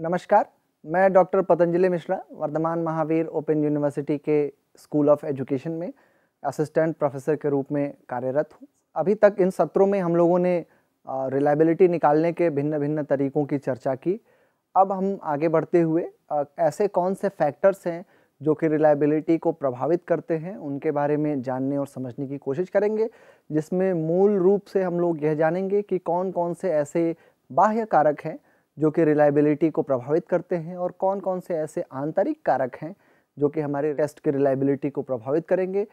नमस्कार मैं doctor Patanjali Mishra Vardhman Mahaveer open university के स्कूल ऑफ एजुकेशन में असिस्टेंट प्रोफेसर के रूप में कार्यरत हूँ अभी तक इन सत्रों में हम लोगों ने रिलायबिलिटी निकालने के भिन्न भिन्न तरीकों की चर्चा की अब हम आगे बढ़ते हुए ऐसे कौन से फैक्टर्स हैं जो कि रिलायबिलिटी को प्रभावित करते हैं उनके बारे में जानने और समझने की कोशिश करेंगे जिसमें मूल रूप से हम लोग यह जानेंगे कि कौन कौन से ऐसे बाह्य कारक हैं जो कि रिलायबिलिटी को प्रभावित करते हैं और कौन कौन से ऐसे आंतरिक कारक हैं जो कि हमारे टेस्ट की रिलायबिलिटी को प्रभावित करेंगे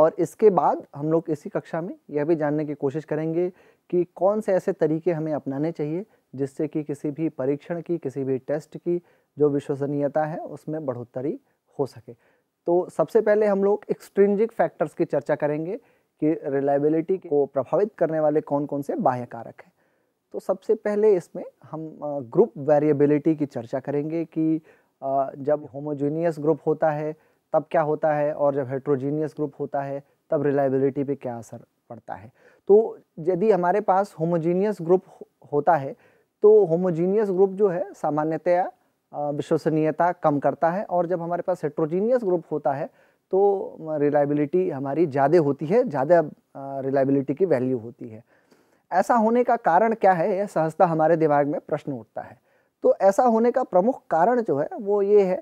और इसके बाद हम लोग इसी कक्षा में यह भी जानने की कोशिश करेंगे कि कौन से ऐसे तरीके हमें अपनाने चाहिए जिससे कि किसी भी परीक्षण की किसी भी टेस्ट की जो विश्वसनीयता है उसमें बढ़ोतरी हो सके तो सबसे पहले हम लोग एक्सट्रिंजिक फैक्टर्स की चर्चा करेंगे कि रिलायबिलिटी को प्रभावित करने वाले कौन कौन से बाह्य कारक हैं तो सबसे पहले इसमें हम ग्रुप वेरिएबिलिटी की चर्चा करेंगे कि जब होमोजेनियस ग्रुप होता है तब क्या होता है और जब हेट्रोजीनियस ग्रुप होता है तब रिलायबिलिटी पे क्या असर पड़ता है तो यदि हमारे पास होमोजीनियस ग्रुप होता है तो होमोजीनियस ग्रुप जो है सामान्यतया विश्वसनीयता कम करता है और जब हमारे पास हेट्रोजीनियस ग्रुप होता है तो रिलायबिलिटी हमारी ज़्यादा होती है ज़्यादा रिलायबिलिटी की वैल्यू होती है ऐसा होने का कारण क्या है यह सहजता हमारे दिमाग में प्रश्न उठता है तो ऐसा होने का प्रमुख कारण जो है वो ये है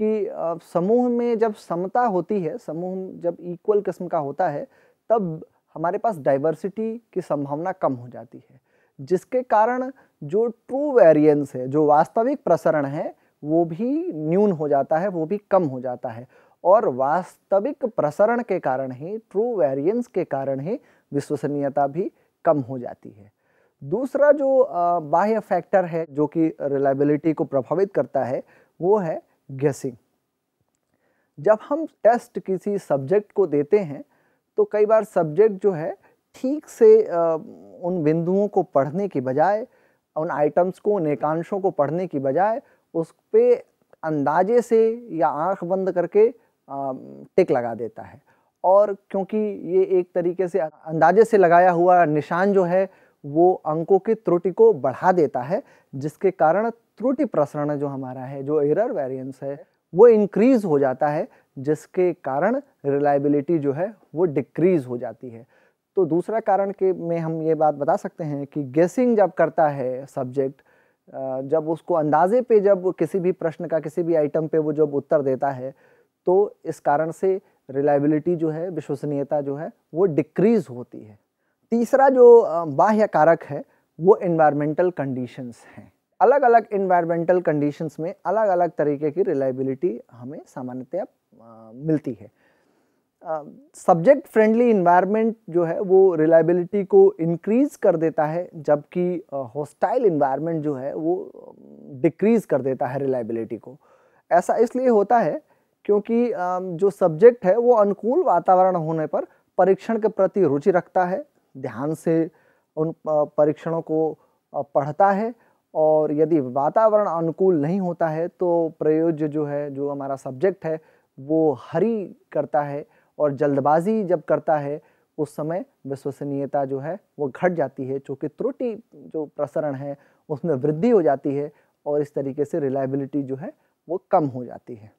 कि समूह में जब समता होती है समूह जब इक्वल किस्म का होता है तब हमारे पास डाइवर्सिटी की संभावना कम हो जाती है जिसके कारण जो ट्रू वेरिएंस है जो वास्तविक प्रसरण है वो भी न्यून हो जाता है वो भी कम हो जाता है और वास्तविक प्रसरण के कारण ही ट्रू वेरिएंस के कारण ही विश्वसनीयता भी कम हो जाती है दूसरा जो बाह्य फैक्टर है जो कि रिलायबिलिटी को प्रभावित करता है वो है गैसिंग जब हम टेस्ट किसी सब्जेक्ट को देते हैं तो कई बार सब्जेक्ट जो है ठीक से उन बिंदुओं को पढ़ने की बजाय उन आइटम्स को उन एकांशों को पढ़ने की बजाय उस पर अंदाजे से या आंख बंद करके टिक लगा देता है और क्योंकि ये एक तरीके से अंदाजे से लगाया हुआ निशान जो है वो अंकों की त्रुटि को बढ़ा देता है जिसके कारण त्रुटि प्रसरण जो हमारा है जो एरर वेरिएंस है वो इंक्रीज़ हो जाता है जिसके कारण रिलायबिलिटी जो है वो डिक्रीज़ हो जाती है तो दूसरा कारण के में हम ये बात बता सकते हैं कि गेसिंग जब करता है सब्जेक्ट जब उसको अंदाजे पे जब किसी भी प्रश्न का किसी भी आइटम पे वो जब उत्तर देता है तो इस कारण से रिलायबिलिटी जो है विश्वसनीयता जो है वो डिक्रीज़ होती है तीसरा जो बाह्य कारक है वो इन्वायरमेंटल कंडीशंस हैं अलग अलग इन्वायरमेंटल कंडीशंस में अलग अलग तरीके की रिलायबिलिटी हमें सामान्यतया मिलती है सब्जेक्ट फ्रेंडली इन्वायरमेंट जो है वो रिलायबिलिटी को इंक्रीज़ कर देता है जबकि हॉस्टाइल इन्वायरमेंट जो है वो डिक्रीज़ कर देता है रिलायबिलिटी को ऐसा इसलिए होता है क्योंकि जो सब्जेक्ट है वो अनुकूल वातावरण होने पर परीक्षण के प्रति रुचि रखता है ध्यान से उन परीक्षणों को पढ़ता है और यदि वातावरण अनुकूल नहीं होता है तो प्रयोज्य जो है जो हमारा सब्जेक्ट है वो हरी करता है और जल्दबाजी जब करता है उस समय विश्वसनीयता जो है वो घट जाती है चूँकि त्रुटि जो प्रसरण है उसमें वृद्धि हो जाती है और इस तरीके से रिलायबिलिटी जो है वो कम हो जाती है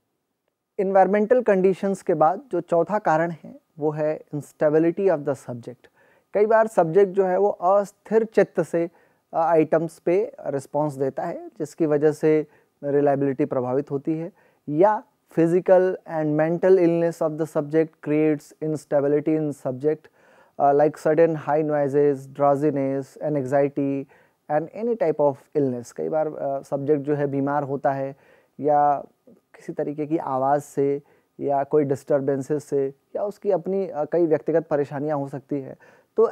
इन्वायरमेंटल कंडीशंस के बाद जो चौथा कारण है वो है इंस्टेबिलिटी ऑफ द सब्जेक्ट कई बार सब्जेक्ट जो है वो अस्थिर चित्त से आइटम्स पे रिस्पांस देता है जिसकी वजह से रिलायबिलिटी प्रभावित होती है या physical and mental illness of the subject creates instability in subject like sudden high noises drowsiness and anxiety and any type of illness कई बार सब्जेक्ट uh, जो है बीमार होता है या किसी तरीके की आवाज़ से या कोई डिस्टर्बेंसेस से या उसकी अपनी कई व्यक्तिगत परेशानियां हो सकती है तो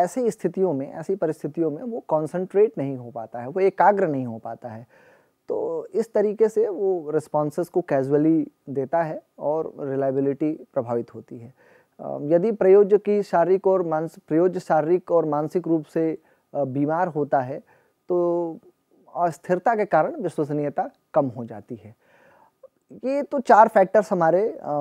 ऐसी स्थितियों में ऐसी परिस्थितियों में वो कॉन्सनट्रेट नहीं हो पाता है वो एकाग्र नहीं हो पाता है तो इस तरीके से वो रिस्पॉन्स को कैजुअली देता है और रिलायबिलिटी प्रभावित होती है यदि प्रयोज्य की शारीरिक और मानस प्रयोज्य शारीरिक और मानसिक रूप से बीमार होता है तो अस्थिरता के कारण विश्वसनीयता कम हो जाती है ये तो चार फैक्टर्स हमारे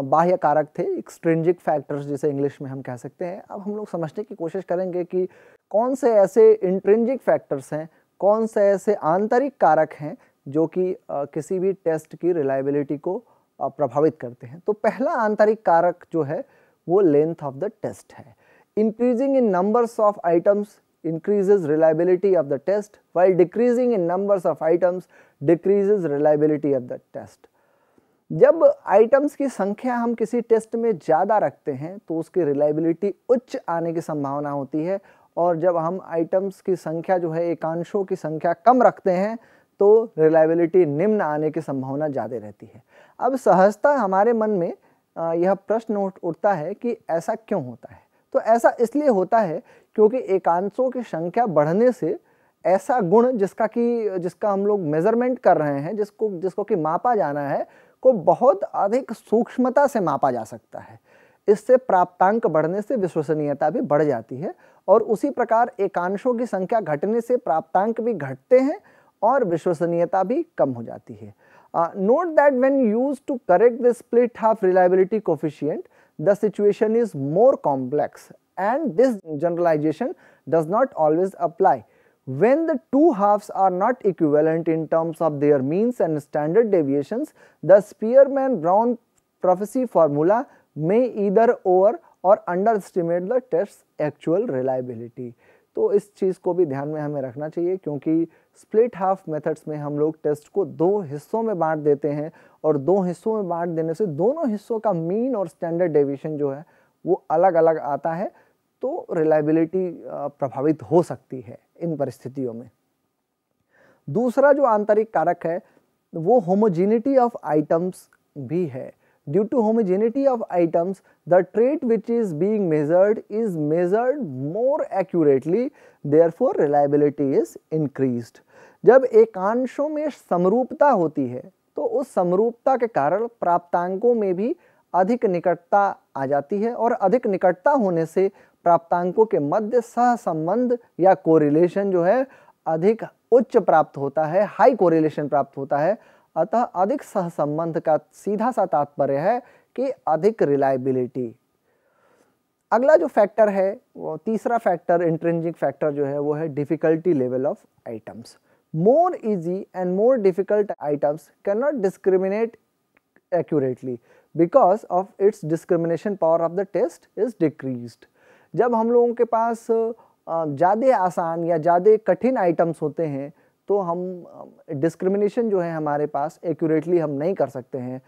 बाह्य कारक थे एक्सट्रेंजिक फैक्टर्स जिसे इंग्लिश में हम कह सकते हैं अब हम लोग समझने की कोशिश करेंगे कि कौन से ऐसे इंट्रेंजिक फैक्टर्स हैं कौन से ऐसे आंतरिक कारक हैं जो कि किसी भी टेस्ट की रिलायबिलिटी को प्रभावित करते हैं तो पहला आंतरिक कारक जो है वो लेंथ ऑफ द टेस्ट है increasing in numbers of items increases reliability of the test while decreasing in numbers of items decreases reliability of the test जब आइटम्स की संख्या हम किसी टेस्ट में ज़्यादा रखते हैं तो उसकी रिलायबिलिटी उच्च आने की संभावना होती है और जब हम आइटम्स की संख्या जो है एकांशों की संख्या कम रखते हैं तो रिलायबिलिटी निम्न आने की संभावना ज़्यादा रहती है अब सहजता हमारे मन में यह प्रश्न उठता है कि ऐसा क्यों होता है तो ऐसा इसलिए होता है क्योंकि एकांशों की संख्या बढ़ने से ऐसा गुण जिसका कि जिसका हम लोग मेजरमेंट कर रहे हैं जिसको जिसको कि मापा जाना है को बहुत अधिक सूक्ष्मता से मापा जा सकता है इससे प्राप्तांक बढ़ने से विश्वसनीयता भी बढ़ जाती है और उसी प्रकार एकांशों की संख्या घटने से प्राप्तांक भी घटते हैं और विश्वसनीयता भी कम हो जाती है note that when use to correct the split half reliability coefficient the situation is more complex and this generalisation does not always apply When the two halves are not equivalent in terms of their means and standard deviations, the Spearman-Brown prophecy formula may either over और underestimate the test actual reliability तो इस चीज़ को भी ध्यान में हमें रखना चाहिए क्योंकि स्प्लिट हाफ मेथड्स में हम लोग टेस्ट को दो हिस्सों में बांट देते हैं और दो हिस्सों में बांट देने से दोनों हिस्सों का मीन और स्टैंडर्ड डेविएशन जो है वो अलग अलग आता है तो रिलायबिलिटी प्रभावित हो सकती है इन परिस्थितियों में दूसरा जो आंतरिक कारक है वो होमोजेनिटी ऑफ आइटम्स भी है due to homogeneity of items the trait which is being measured is measured more accurately therefore reliability is increased जब एकांशों में समरूपता होती है तो उस समरूपता के कारण प्राप्तांकों में भी अधिक निकटता आ जाती है और अधिक निकटता होने से प्राप्तांकों के मध्य सहसंबंध या कोरिलेशन जो है अधिक उच्च प्राप्त होता है हाई कोरिलेशन प्राप्त होता है अतः अधिक सहसंबंध का सीधा सा तात्पर्य है कि अधिक रिलायबिलिटी अगला जो फैक्टर है वो तीसरा फैक्टर इंट्रेंजिक फैक्टर जो है वो है difficulty level of items more easy and more difficult items can not discriminate accurately because of its discrimination power of the test is decreased जब हम लोगों के पास ज़्यादा आसान या ज़्यादा कठिन आइटम्स होते हैं तो हम डिस्क्रिमिनेशन जो है हमारे पास एक्यूरेटली हम नहीं कर सकते हैं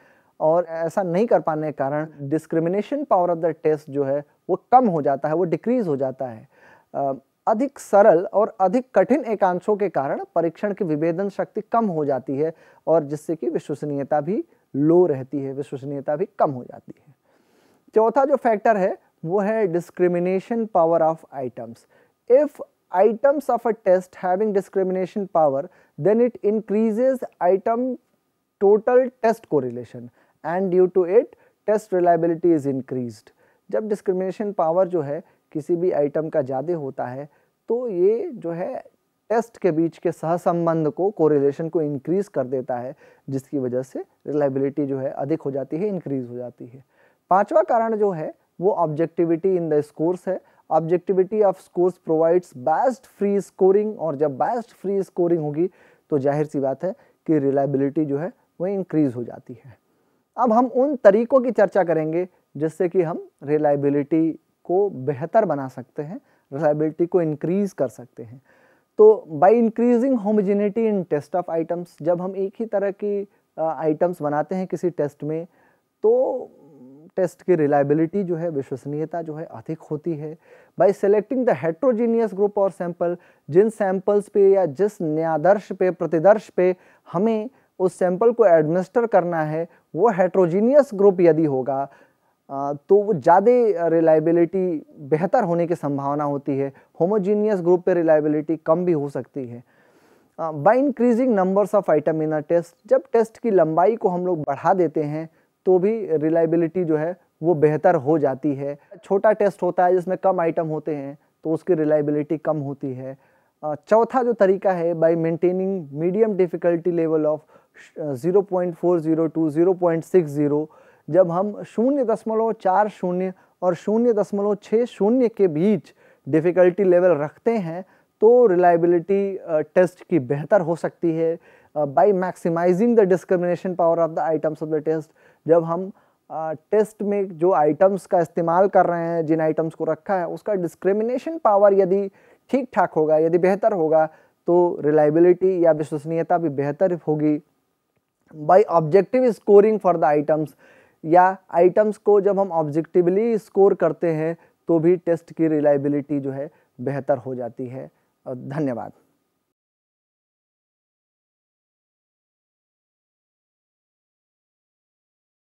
और ऐसा नहीं कर पाने के कारण discrimination power of the test जो है वो कम हो जाता है वो डिक्रीज़ हो जाता है अधिक सरल और अधिक कठिन एकांशों के कारण परीक्षण की विभेदन शक्ति कम हो जाती है और जिससे कि विश्वसनीयता भी लो रहती है विश्वसनीयता भी कम हो जाती है चौथा जो फैक्टर है वो है discrimination power of items if items of a test having discrimination power then it increases item total test correlation and due to it test reliability is increase जब डिस्क्रिमिनेशन पावर जो है किसी भी आइटम का ज़्यादा होता है तो ये जो है टेस्ट के बीच के सहसंबंध को कोरिलेशन को इंक्रीज कर देता है जिसकी वजह से रिलायबिलिटी जो है अधिक हो जाती है इंक्रीज हो जाती है पांचवा कारण जो है वो ऑब्जेक्टिविटी इन द स्कोर्स है objectivity of scores provides best free scoring और जब बेस्ट फ्री स्कोरिंग होगी तो जाहिर सी बात है कि रिलायबिलिटी जो है वो इंक्रीज हो जाती है अब हम उन तरीकों की चर्चा करेंगे जिससे कि हम रिलायबिलिटी को बेहतर बना सकते हैं रिलायबिलिटी को इंक्रीज कर सकते हैं तो by increasing homogeneity in test of items जब हम एक ही तरह की आइटम्स बनाते हैं किसी टेस्ट में तो टेस्ट की रिलायबिलिटी जो है विश्वसनीयता जो है अधिक होती है by selecting the heterogeneous group और सैंपल जिन सैंपल्स पे या जिस न्यादर्श पे प्रतिदर्श पे हमें उस सैंपल को एडमिनिस्टर करना है वो हेट्रोजीनियस ग्रुप यदि होगा तो वो ज़्यादा रिलायबिलिटी बेहतर होने की संभावना होती है होमोजीनियस ग्रुप पे रिलायबिलिटी कम भी हो सकती है by increasing numbers of item in a test जब टेस्ट की लंबाई को हम लोग बढ़ा देते हैं तो भी रिलायबिलिटी जो है वो बेहतर हो जाती है छोटा टेस्ट होता है जिसमें कम आइटम होते हैं तो उसकी रिलायबिलिटी कम होती है चौथा जो तरीका है by maintaining medium difficulty level of 0.402 to 0.60 जब हम शून्य दशमलव चार शून्य और शून्य दशमलव छः शून्य के बीच डिफ़िकल्टी लेवल रखते हैं तो रिलायबिलिटी टेस्ट की बेहतर हो सकती है by maximising the discrimination power of the items of the test जब हम टेस्ट में जो आइटम्स का इस्तेमाल कर रहे हैं जिन आइटम्स को रखा है उसका डिस्क्रिमिनेशन पावर यदि ठीक ठाक होगा यदि बेहतर होगा तो रिलायबिलिटी या विश्वसनीयता भी बेहतर होगी by objective scoring for the items या आइटम्स को जब हम ऑब्जेक्टिवली स्कोर करते हैं तो भी टेस्ट की रिलायबिलिटी जो है बेहतर हो जाती है धन्यवाद